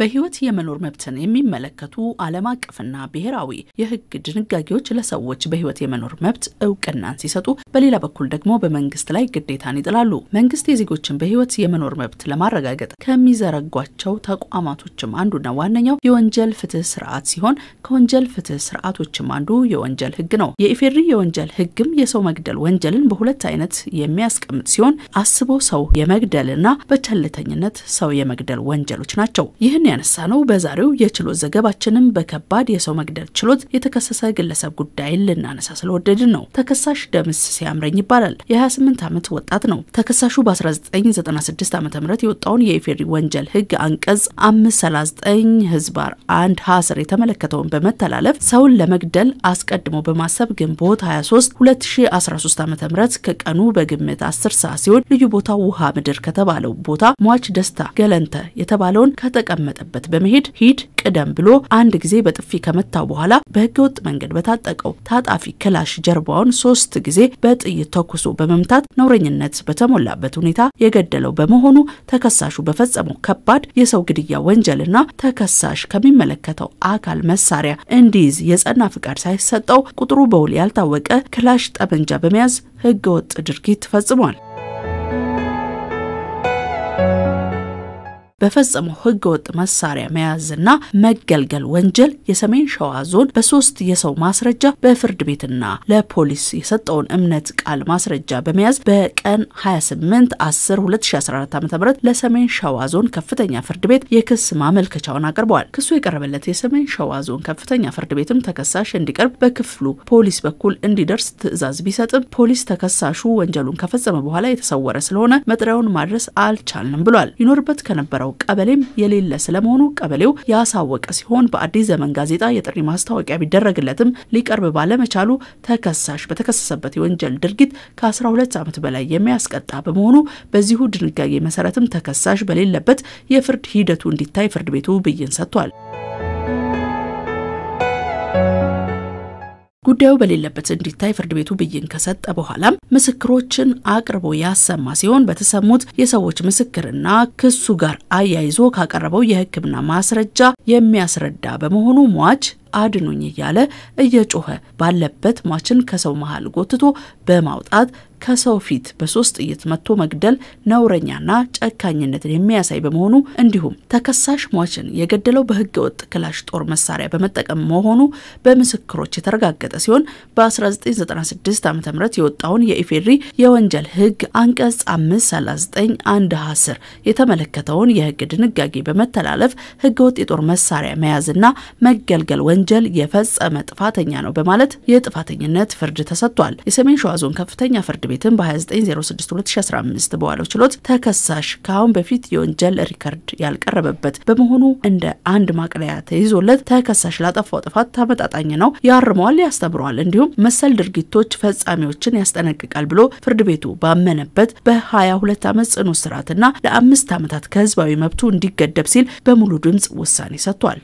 በህይወት የመኖር መብትን የሚመለከቱ ዓለም አቀፍና ብሔራዊ የህግ ድንጋጌዎች ለሰዎች በህይወት የመኖር መብት እውቅናን ሲሰጡ፣ በሌላ በኩል ደግሞ በመንግስት ላይ ግዴታን ይጥላሉ። መንግስት የዜጎችን በህይወት የመኖር መብት ለማረጋገጥ ከሚዘረጓቸው ተቋማቶችም አንዱና ዋነኛው የወንጀል ፍትህ ስርዓት ሲሆን ከወንጀል ፍትህ ስርዓቶችም አንዱ የወንጀል ህግ ነው። የኢፌድሪ የወንጀል ህግም የሰው መግደል ወንጀልን በሁለት አይነት የሚያስቀምጥ ሲሆን አስቦ ሰው የመግደልና በቸልተኝነት ሰው የመግደል ወንጀሎች ናቸው። ይህን ይህንን ያነሳ ነው በዛሬው የችሎት ዘገባችንም በከባድ የሰው መግደል ችሎት የተከሰሰ ግለሰብ ጉዳይን ልናነሳ ስለወደድን ነው። ተከሳሽ ደምስ ሲያምረኝ ይባላል። የ28 ዓመት ወጣት ነው። ተከሳሹ በ1996 ዓ ም የወጣውን የኢፌሪ ወንጀል ህግ አንቀጽ 539 ህዝባር አንድ ሀስር የተመለከተውን በመተላለፍ ሰውን ለመግደል አስቀድሞ በማሰብ ግንቦት 23 2013 ዓ ም ከቀኑ በግምት 10 ሰዓት ሲሆን ልዩ ቦታው ውሃ ምድር ከተባለው ቦታ ሟች ደስታ ገለንተ የተባለውን ከተቀመ ተቀመጠበት በመሄድ ሂድ ቅደም ብሎ አንድ ጊዜ በጥፊ ከመታው በኋላ በህገወጥ መንገድ በታጠቀው ታጣፊ ክላሽ ጀርባውን ሶስት ጊዜ በጥይት ተኩሶ በመምታት ነውረኝነት በተሞላበት ሁኔታ የገደለው በመሆኑ ተከሳሹ በፈጸመው ከባድ የሰው ግድያ ወንጀልና ተከሳሽ ከሚመለከተው አካል መሳሪያ እንዲይዝ የጸና ፍቃድ ሳይሰጠው ቁጥሩ በውል ያልታወቀ ክላሽ ጠመንጃ በመያዝ ህገወጥ ድርጊት ፈጽሟል። በፈጸመው ህገወጥ መሳሪያ መያዝና መገልገል ወንጀል የሰሜን ሸዋ ዞን በሶስት የሰው ማስረጃ በፍርድ ቤትና ለፖሊስ የሰጠውን እምነት ቃል ማስረጃ በመያዝ በቀን 28 10 2014 ዓ.ም ለሰሜን ሸዋ ዞን ከፍተኛ ፍርድ ቤት የክስ ማመልከቻውን አቅርበዋል። ክሱ የቀረበለት የሰሜን ሸዋ ዞን ከፍተኛ ፍርድ ቤትም ተከሳሽ እንዲቀርብ በክፍሉ ፖሊስ በኩል እንዲደርስ ትዕዛዝ ቢሰጥም ፖሊስ ተከሳሹ ወንጀሉን ከፈጸመ በኋላ የተሰወረ ስለሆነ መጥሪያውን ማድረስ አልቻልንም ብሏል። ይኖርበት ከነበረው ቀበሌም የሌለ ስለመሆኑ ቀበሌው ያሳወቀ ሲሆን በአዲስ ዘመን ጋዜጣ የጥሪ ማስታወቂያ ቢደረግለትም ሊቀርብ ባለመቻሉ ተከሳሽ በተከሰሰበት የወንጀል ድርጊት ከ12 ዓመት በላይ የሚያስቀጣ በመሆኑ በዚሁ ድንጋጌ መሰረትም ተከሳሽ በሌለበት የፍርድ ሂደቱ እንዲታይ ፍርድ ቤቱ ብይን ሰጥቷል። ጉዳዩ በሌለበት እንዲታይ ፍርድ ቤቱ ብይን ከሰጠ በኋላም ምስክሮችን አቅርቦ ያሰማ ሲሆን በተሰሙት የሰዎች ምስክርና ክሱ ጋር አያይዞ ካቀረበው የሕክምና ማስረጃ የሚያስረዳ በመሆኑ ሟች አድኑኝ እያለ እየጮኸ ባለበት ሟችን ከሰው መሃል ጎትቶ በማውጣት ከሰው ፊት በሶስት ጥይት መጥቶ መግደል ነውረኛና ጨካኝነትን የሚያሳይ በመሆኑ እንዲሁም ተከሳሽ ሟችን የገደለው በህገ ወጥ ክላሽ ጦር መሳሪያ በመጠቀም መሆኑ በምስክሮች የተረጋገጠ ሲሆን በ1996 ዓ ም የወጣውን የኢፌድሪ የወንጀል ህግ አንቀጽ 539 አንድ የተመለከተውን የህግ ድንጋጌ በመተላለፍ ህገ ወጥ የጦር መሳሪያ መያዝና መገልገል ወንጀል የፈጸመ ጥፋተኛ ነው በማለት የጥፋተኝነት ፍርድ ተሰጥቷል። የሰሜን ሸዋ ዞን ከፍተኛ ፍርድ ቤት ቤትም በ29062015 በዋለው ችሎት ተከሳሽ ከአሁን በፊት የወንጀል ሪከርድ ያልቀረበበት በመሆኑ እንደ አንድ ማቅለያ ተይዞለት ተከሳሽ ላጠፋው ጥፋት ተመጣጣኝ ነው፣ ያርመዋል፣ ያስተምረዋል እንዲሁም መሰል ድርጊቶች ፈጻሚዎችን ያስጠነቅቃል ብሎ ፍርድ ቤቱ ባመነበት በ22 ዓመት ጽኑ እስራትና ለአምስት ዓመታት ከህዝባዊ መብቱ እንዲገደብ ሲል በሙሉ ድምፅ ውሳኔ ሰጥቷል።